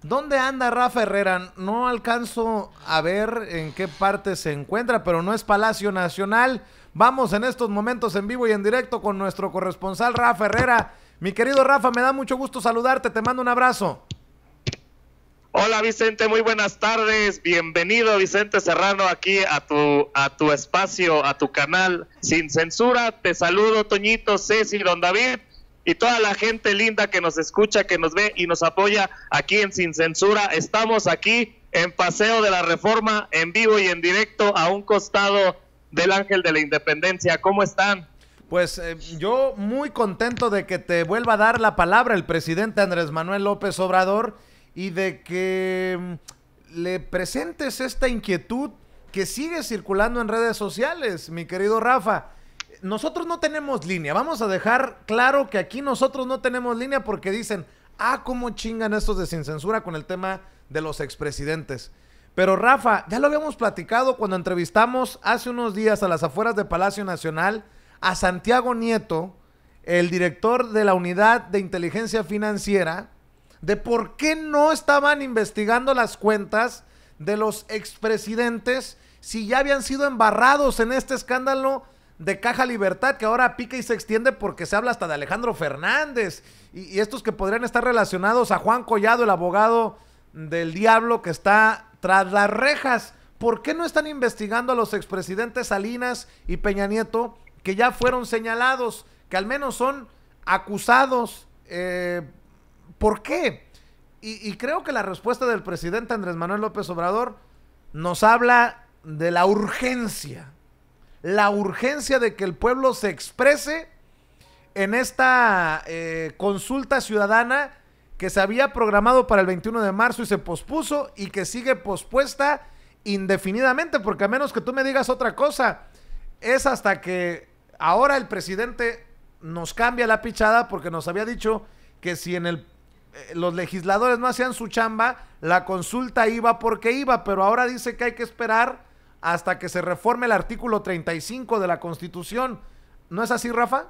¿Dónde anda Rafa Herrera? No alcanzo a ver en qué parte se encuentra, pero no es Palacio Nacional. Vamos en estos momentos en vivo y en directo con nuestro corresponsal Rafa Herrera. Mi querido Rafa, me da mucho gusto saludarte, te mando un abrazo. Hola Vicente, muy buenas tardes. Bienvenido Vicente Serrano aquí a tu a tu espacio, a tu canal Sin Censura. Te saludo Toñito, Ceci, Don David y toda la gente linda que nos escucha, que nos ve y nos apoya aquí en Sin Censura. Estamos aquí en Paseo de la Reforma, en vivo y en directo, a un costado del Ángel de la Independencia. ¿Cómo están? Pues eh, yo muy contento de que te vuelva a dar la palabra el presidente Andrés Manuel López Obrador y de que mm, le presentes esta inquietud que sigue circulando en redes sociales, mi querido Rafa nosotros no tenemos línea. Vamos a dejar claro que aquí nosotros no tenemos línea porque dicen, ah, cómo chingan estos de sin censura con el tema de los expresidentes. Pero Rafa, ya lo habíamos platicado cuando entrevistamos hace unos días a las afueras de Palacio Nacional a Santiago Nieto, el director de la Unidad de Inteligencia Financiera, de por qué no estaban investigando las cuentas de los expresidentes si ya habían sido embarrados en este escándalo de Caja Libertad, que ahora pica y se extiende porque se habla hasta de Alejandro Fernández y, estos que podrían estar relacionados a Juan Collado, el abogado del diablo que está tras las rejas. ¿Por qué no están investigando a los expresidentes Salinas y Peña Nieto que ya fueron señalados, que al menos son acusados? Eh, ¿Por qué? Y, y creo que la respuesta del presidente Andrés Manuel López Obrador nos habla de la urgencia la urgencia de que el pueblo se exprese en esta eh, consulta ciudadana que se había programado para el 21 de marzo y se pospuso y que sigue pospuesta indefinidamente, porque a menos que tú me digas otra cosa, es hasta que ahora el presidente nos cambia la pichada porque nos había dicho que si en el eh, los legisladores no hacían su chamba, la consulta iba porque iba, pero ahora dice que hay que esperar hasta que se reforme el artículo 35 de la Constitución. ¿No es así, Rafa?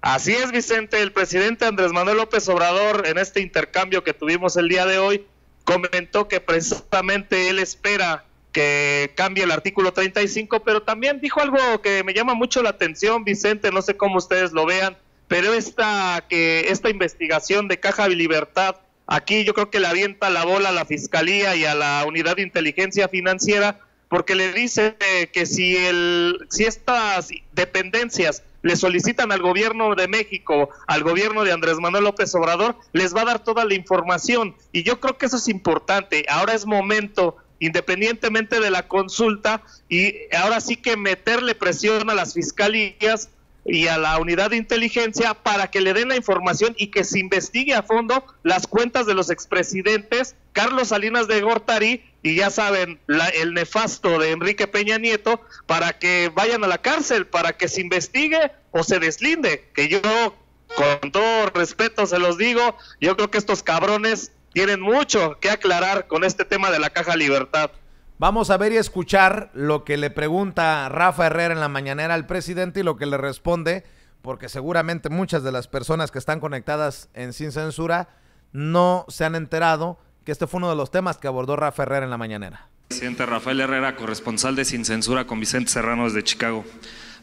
Así es, Vicente. El presidente Andrés Manuel López Obrador, en este intercambio que tuvimos el día de hoy, comentó que precisamente él espera que cambie el artículo 35, pero también dijo algo que me llama mucho la atención, Vicente, no sé cómo ustedes lo vean, pero esta, que, esta investigación de Caja de Libertad, aquí yo creo que le avienta la bola a la Fiscalía y a la Unidad de Inteligencia Financiera, porque le dice que si, el, si estas dependencias le solicitan al gobierno de México, al gobierno de Andrés Manuel López Obrador, les va a dar toda la información. Y yo creo que eso es importante. Ahora es momento, independientemente de la consulta, y ahora sí que meterle presión a las fiscalías y a la unidad de inteligencia para que le den la información y que se investigue a fondo las cuentas de los expresidentes Carlos Salinas de Gortari y ya saben, el nefasto de Enrique Peña Nieto, para que vayan a la cárcel, para que se investigue o se deslinde. Que yo, con todo respeto, se los digo, yo creo que estos cabrones tienen mucho que aclarar con este tema de la caja libertad. Vamos a ver y escuchar lo que le pregunta Rafa Herrera en la mañanera al presidente y lo que le responde, porque seguramente muchas de las personas que están conectadas en Sin Censura no se han enterado este fue uno de los temas que abordó Rafa Herrera en la mañanera. Presidente Rafael Herrera, corresponsal de Sin Censura con Vicente Serrano desde Chicago.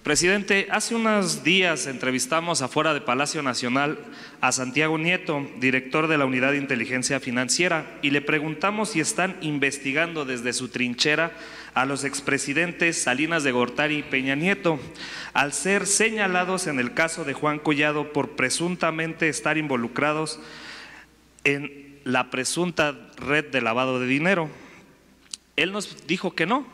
Presidente, hace unos días entrevistamos afuera de Palacio Nacional a Santiago Nieto, director de la Unidad de Inteligencia Financiera, y le preguntamos si están investigando desde su trinchera a los expresidentes Salinas de Gortari y Peña Nieto, al ser señalados en el caso de Juan Collado por presuntamente estar involucrados en la presunta red de lavado de dinero. Él nos dijo que no.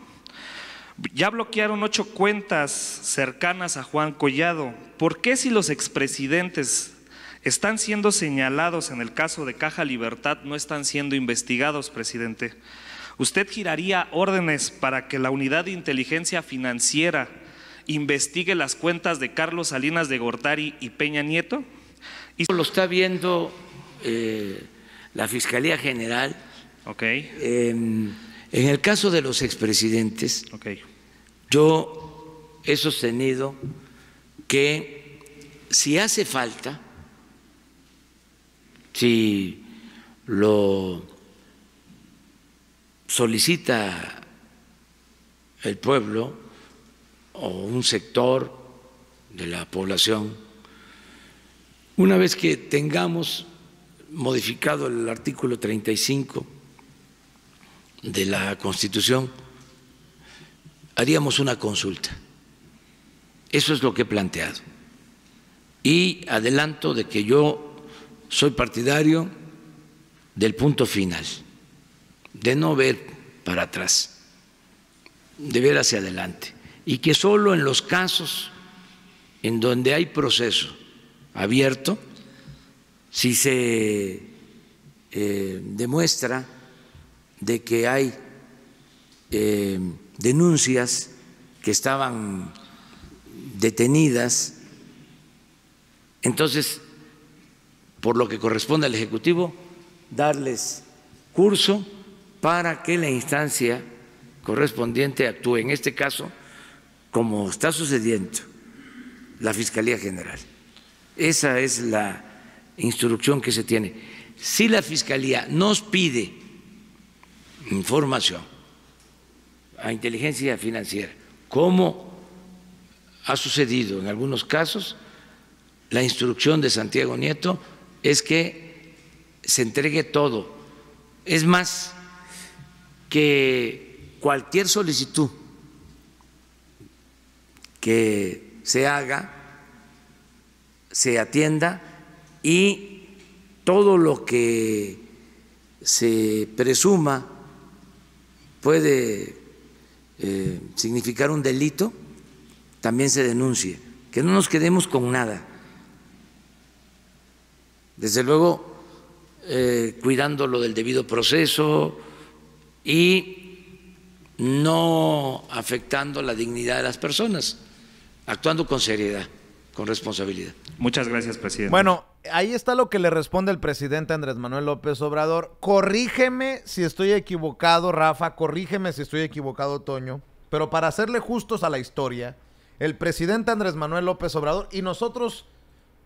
Ya bloquearon ocho cuentas cercanas a Juan Collado. ¿Por qué si los expresidentes están siendo señalados en el caso de Caja Libertad, no están siendo investigados, presidente? ¿Usted giraría órdenes para que la unidad de inteligencia financiera investigue las cuentas de Carlos Salinas de Gortari y Peña Nieto? Y... Lo está viendo eh, la Fiscalía General. Em, en el caso de los expresidentes, yo he sostenido que si hace falta, si lo solicita el pueblo o un sector de la población, una vez que tengamos modificado el artículo 35 de la Constitución, haríamos una consulta. Eso es lo que he planteado. Y adelanto de que yo soy partidario del punto final, de no ver para atrás, de ver hacia adelante. Y que solo en los casos en donde hay proceso abierto, si se eh, demuestra de que hay eh, denuncias que estaban detenidas, entonces, por lo que corresponde al Ejecutivo, darles curso para que la instancia correspondiente actúe. En este caso, como está sucediendo, la Fiscalía General. Esa es la instrucción que se tiene. Si la Fiscalía nos pide información a inteligencia financiera, como ha sucedido en algunos casos, la instrucción de Santiago Nieto es que se entregue todo. Es más, que cualquier solicitud que se haga, se atienda y todo lo que se presuma puede eh, significar un delito, también se denuncie, que no nos quedemos con nada. Desde luego, eh, cuidando lo del debido proceso y no afectando la dignidad de las personas, actuando con seriedad, con responsabilidad. Muchas gracias, presidente. Bueno, ahí está lo que le responde el presidente Andrés Manuel López Obrador. Corrígeme si estoy equivocado, Rafa, corrígeme si estoy equivocado, Toño, pero para hacerle justos a la historia, el presidente Andrés Manuel López Obrador y nosotros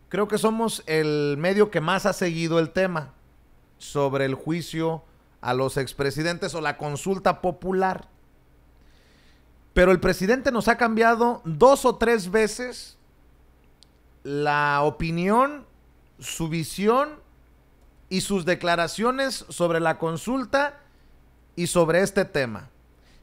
creo que somos el medio que más ha seguido el tema sobre el juicio a los expresidentes o la consulta popular. Pero el presidente nos ha cambiado dos o tres veces la opinión su visión y sus declaraciones sobre la consulta y sobre este tema.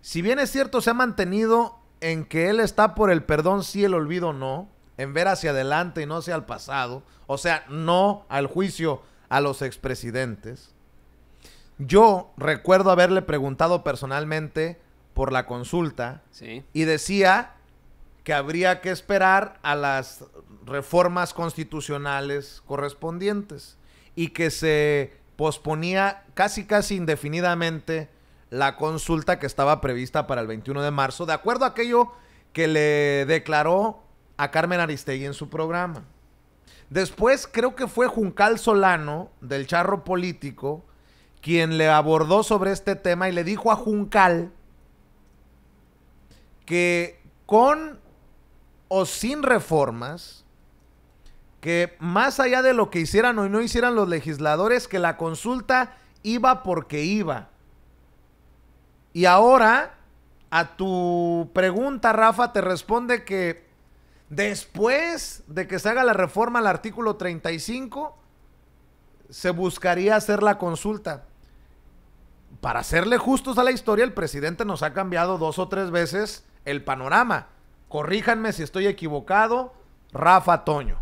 Si bien es cierto, se ha mantenido en que él está por el perdón si el olvido no, en ver hacia adelante y no hacia el pasado, o sea, no al juicio a los expresidentes. Yo recuerdo haberle preguntado personalmente por la consulta y decía que habría que esperar a las reformas constitucionales correspondientes y que se posponía casi casi indefinidamente la consulta que estaba prevista para el 21 de marzo, de acuerdo a aquello que le declaró a Carmen Aristegui en su programa. Después creo que fue Juncal Solano, del charro político, quien le abordó sobre este tema y le dijo a Juncal que con o sin reformas, que más allá de lo que hicieran o no hicieran los legisladores, que la consulta iba porque iba. Y ahora, a tu pregunta, Rafa, te responde que después de que se haga la reforma al artículo 35, se buscaría hacer la consulta. Para serle justos a la historia, el presidente nos ha cambiado dos o tres veces el panorama. Corríjanme si estoy equivocado, Rafa Toño.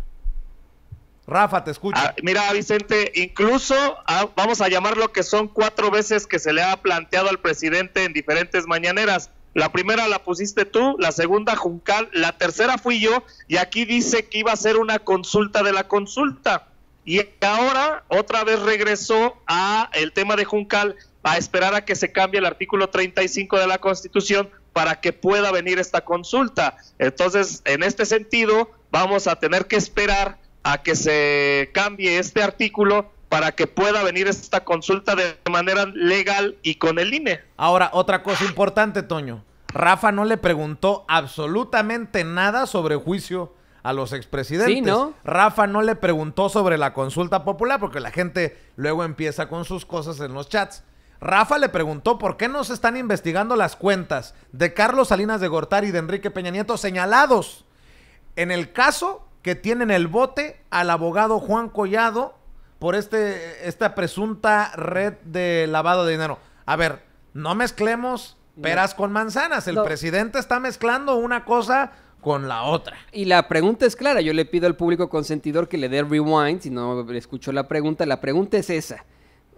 Rafa, te escucho. Ah, mira, Vicente, incluso ah, vamos a llamar lo que son cuatro veces que se le ha planteado al presidente en diferentes mañaneras. La primera la pusiste tú, la segunda Juncal, la tercera fui yo y aquí dice que iba a ser una consulta de la consulta. Y ahora otra vez regresó a el tema de Juncal a esperar a que se cambie el artículo 35 de la Constitución para que pueda venir esta consulta. Entonces, en este sentido, vamos a tener que esperar a que se cambie este artículo para que pueda venir esta consulta de manera legal y con el INE. Ahora, otra cosa importante, Toño. Rafa no le preguntó absolutamente nada sobre juicio a los expresidentes. Sí, ¿no? Rafa no le preguntó sobre la consulta popular porque la gente luego empieza con sus cosas en los chats. Rafa le preguntó por qué no se están investigando las cuentas de Carlos Salinas de Gortari y de Enrique Peña Nieto señalados en el caso que tienen el bote al abogado Juan Collado por este, esta presunta red de lavado de dinero. A ver, no mezclemos peras con manzanas. El presidente está mezclando una cosa con la otra. Y la pregunta es clara. Yo le pido al público consentidor que le dé rewind si no escuchó la pregunta. La pregunta es esa.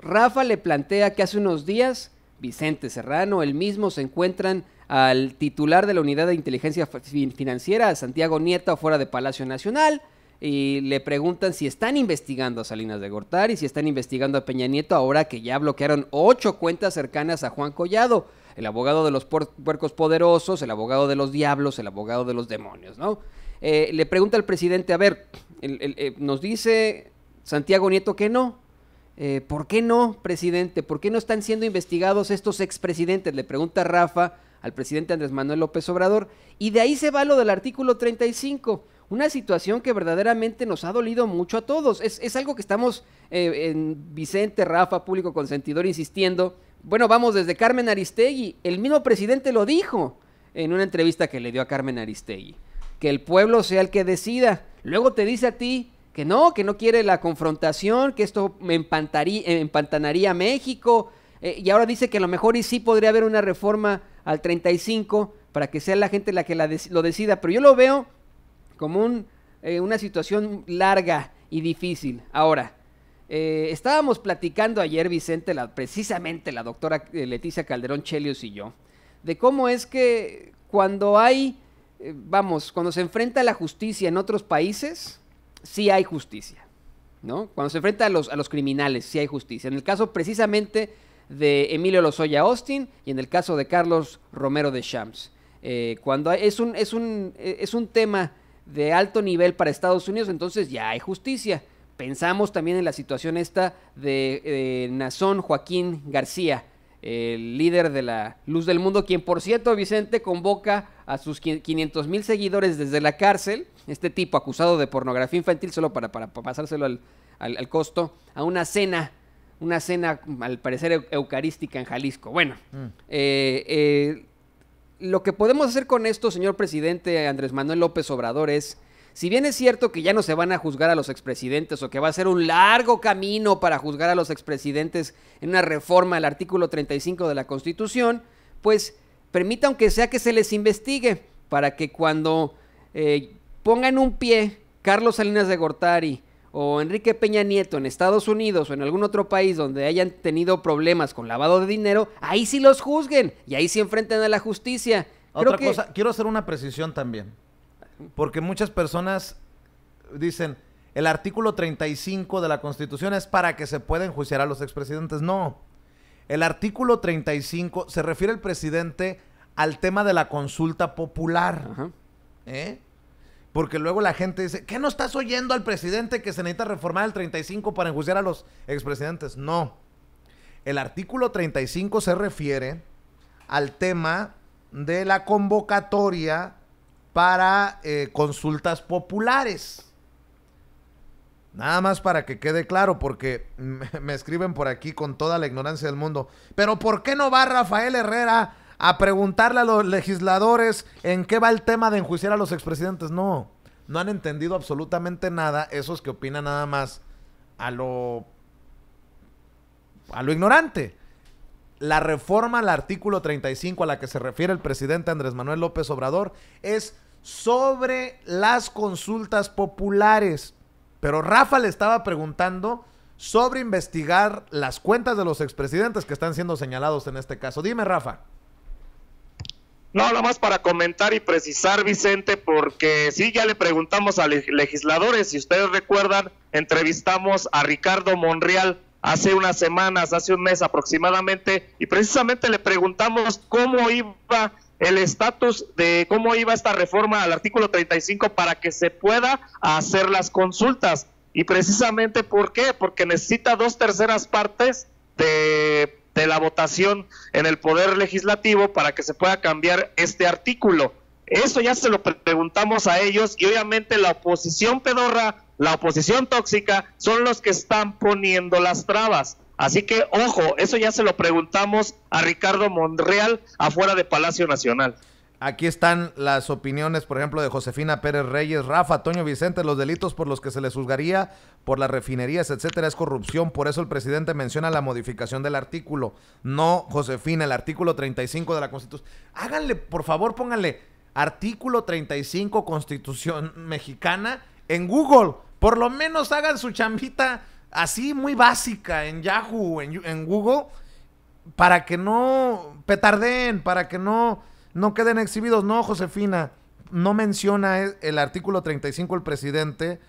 Rafa le plantea que hace unos días Vicente Serrano, el mismo, se encuentran al titular de la Unidad de Inteligencia Financiera, Santiago Nieto, afuera de Palacio Nacional, y le preguntan si están investigando a Salinas de Gortari, si están investigando a Peña Nieto, ahora que ya bloquearon ocho cuentas cercanas a Juan Collado, el abogado de los puercos poderosos, el abogado de los diablos, el abogado de los demonios, ¿no? Eh, le pregunta al presidente, a ver, eh, nos dice Santiago Nieto que no, eh, ¿Por qué no, presidente? ¿Por qué no están siendo investigados estos expresidentes? Le pregunta Rafa al presidente Andrés Manuel López Obrador. Y de ahí se va lo del artículo 35 una situación que verdaderamente nos ha dolido mucho a todos. Es, algo que estamos eh, en Vicente, Rafa, público consentidor, insistiendo. Bueno, vamos desde Carmen Aristegui. El mismo presidente lo dijo en una entrevista que le dio a Carmen Aristegui. Que el pueblo sea el que decida. Luego te dice a ti que no, que no quiere la confrontación, que esto me empantanaría a México. Eh, y ahora dice que a lo mejor y sí podría haber una reforma al 35 para que sea la gente la que la lo decida. Pero yo lo veo como eh, una situación larga y difícil. Ahora, eh, estábamos platicando ayer, Vicente, la, precisamente la doctora Leticia Calderón Chelios y yo, de cómo es que cuando hay, vamos, cuando se enfrenta la justicia en otros países, sí hay justicia, ¿no? Cuando se enfrenta a los, criminales, sí hay justicia. En el caso precisamente de Emilio Lozoya Austin y en el caso de Carlos Romero de Shams. Eh, cuando es, un, es, un, eh, es un tema de alto nivel para Estados Unidos, entonces ya hay justicia. Pensamos también en la situación esta de eh, Nazón Joaquín García, el líder de la luz del mundo, quien por cierto Vicente convoca a sus 500 mil seguidores desde la cárcel, este tipo acusado de pornografía infantil, solo para, para, pasárselo al, costo, a una cena, una cena al parecer eucarística en Jalisco. Bueno, mm. eh, eh, lo que podemos hacer con esto, señor presidente Andrés Manuel López Obrador, es si bien es cierto que ya no se van a juzgar a los expresidentes o que va a ser un largo camino para juzgar a los expresidentes en una reforma al artículo 35 de la Constitución, pues permita aunque sea que se les investigue para que cuando eh, pongan un pie Carlos Salinas de Gortari o Enrique Peña Nieto en Estados Unidos o en algún otro país donde hayan tenido problemas con lavado de dinero, ahí sí los juzguen y ahí sí enfrenten a la justicia. Otra cosa, quiero hacer una precisión también. Porque muchas personas dicen, el artículo 35 de la Constitución es para que se pueda enjuiciar a los expresidentes. No. El artículo 35 se refiere el presidente al tema de la consulta popular. ¿Eh? Porque luego la gente dice, ¿qué no estás oyendo al presidente que se necesita reformar el 35 para enjuiciar a los expresidentes? No. El artículo 35 se refiere al tema de la convocatoria para eh, consultas populares. Nada más para que quede claro, porque me escriben por aquí con toda la ignorancia del mundo. Pero ¿por qué no va Rafael Herrera a preguntarle a los legisladores en qué va el tema de enjuiciar a los expresidentes? No, no han entendido absolutamente nada esos que opinan nada más a lo a lo ignorante. La reforma al artículo 35 a la que se refiere el presidente Andrés Manuel López Obrador es sobre las consultas populares. Pero Rafa le estaba preguntando sobre investigar las cuentas de los expresidentes que están siendo señalados en este caso. Dime, Rafa. No, nada más para comentar y precisar, Vicente, porque sí, ya le preguntamos a legisladores, si ustedes recuerdan, entrevistamos a Ricardo Monreal, hace unas semanas, hace un mes aproximadamente, y precisamente le preguntamos cómo iba el estatus de cómo iba esta reforma al artículo 35 para que se pueda hacer las consultas. Y precisamente por qué, porque necesita dos terceras partes de, de la votación en el Poder Legislativo para que se pueda cambiar este artículo. Eso ya se lo preguntamos a ellos y obviamente la oposición pedorra la oposición tóxica son los que están poniendo las trabas. Así que, ojo, eso ya se lo preguntamos a Ricardo Monreal afuera de Palacio Nacional. Aquí están las opiniones, por ejemplo, de Josefina Pérez Reyes, Rafa, Toño Vicente, los delitos por los que se les juzgaría por las refinerías, etcétera, es corrupción. Por eso el presidente menciona la modificación del artículo. No, Josefina, el artículo 35 de la Constitución. Háganle, por favor, pónganle artículo 35 Constitución Mexicana en Google. Por lo menos hagan su chambita así muy básica en Yahoo, en, Google, para que no petarden, para que no, no queden exhibidos. No, Josefina, no menciona e, el artículo 35 el presidente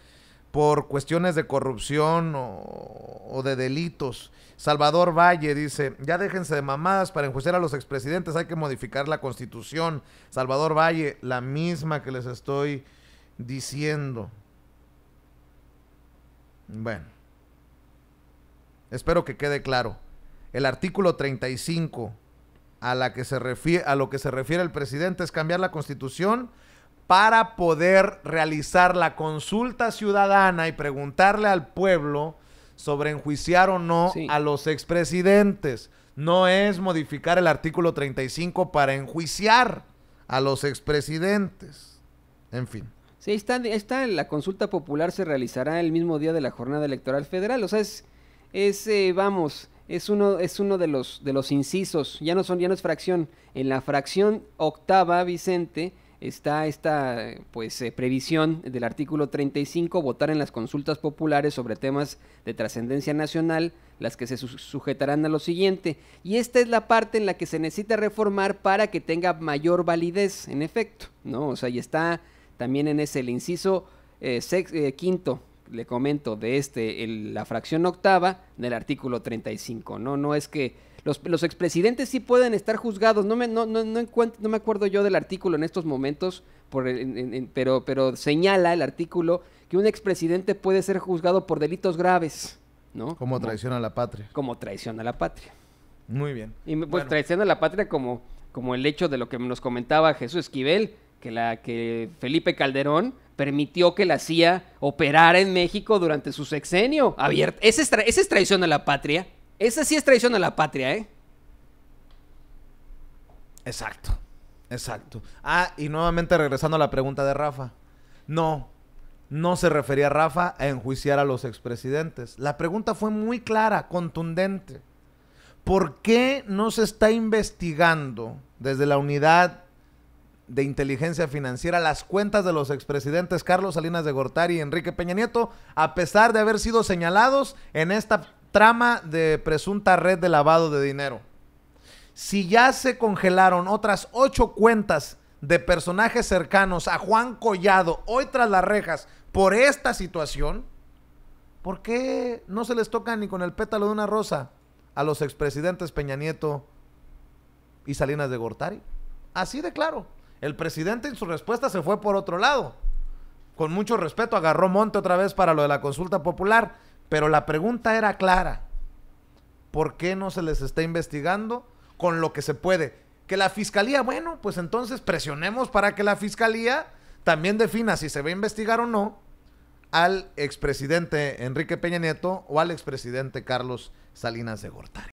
por cuestiones de corrupción o, o, de delitos. Salvador Valle dice, ya déjense de mamadas para enjuiciar a los expresidentes, hay que modificar la constitución. Salvador Valle, la misma que les estoy diciendo. Bueno, espero que quede claro. El artículo 35 a, la que se a lo que se refiere el presidente es cambiar la constitución para poder realizar la consulta ciudadana y preguntarle al pueblo sobre enjuiciar o no a los expresidentes. No es modificar el artículo 35 para enjuiciar a los expresidentes. En fin. Sí, está, la consulta popular se realizará el mismo día de la jornada electoral federal, o sea, es, eh, vamos, es uno, es uno de los, de los incisos, ya no son, ya no es fracción, en la fracción octava, Vicente, está esta pues eh, previsión del artículo 35 votar en las consultas populares sobre temas de trascendencia nacional, las que se sujetarán a lo siguiente, y esta es la parte en la que se necesita reformar para que tenga mayor validez, en efecto, ¿no? O sea, y está también en ese, el inciso eh, eh, quinto, le comento, de este, la fracción octava del artículo 35. No, no es que los, los expresidentes sí pueden estar juzgados. No me, no, no, no, encuentro, no me acuerdo yo del artículo en estos momentos, por pero, pero señala el artículo que un expresidente puede ser juzgado por delitos graves. ¿no? Como traición a la patria. Como traición a la patria. Muy bien. Y pues traición a la patria como, como el hecho de lo que nos comentaba Jesús Esquivel, que la que Felipe Calderón permitió que la CIA operara en México durante su sexenio. abierto. Esa es, esa es traición a la patria. Esa sí es traición a la patria, ¿eh? Exacto. Exacto. Ah, y nuevamente regresando a la pregunta de Rafa. No, no se refería a Rafa a enjuiciar a los expresidentes. La pregunta fue muy clara, contundente. ¿Por qué no se está investigando desde la unidad de inteligencia financiera las cuentas de los expresidentes Carlos Salinas de Gortari y Enrique Peña Nieto, a pesar de haber sido señalados en esta trama de presunta red de lavado de dinero. Si ya se congelaron otras ocho cuentas de personajes cercanos a Juan Collado, hoy tras las rejas, por esta situación, ¿por qué no se les toca ni con el pétalo de una rosa a los expresidentes Peña Nieto y Salinas de Gortari? Así de claro. El presidente en su respuesta se fue por otro lado. Con mucho respeto, agarró monte otra vez para lo de la consulta popular, pero la pregunta era clara. ¿Por qué no se les está investigando con lo que se puede? Que la fiscalía, bueno, pues entonces presionemos para que la fiscalía también defina si se va a investigar o no al expresidente Enrique Peña Nieto o al expresidente Carlos Salinas de Gortari.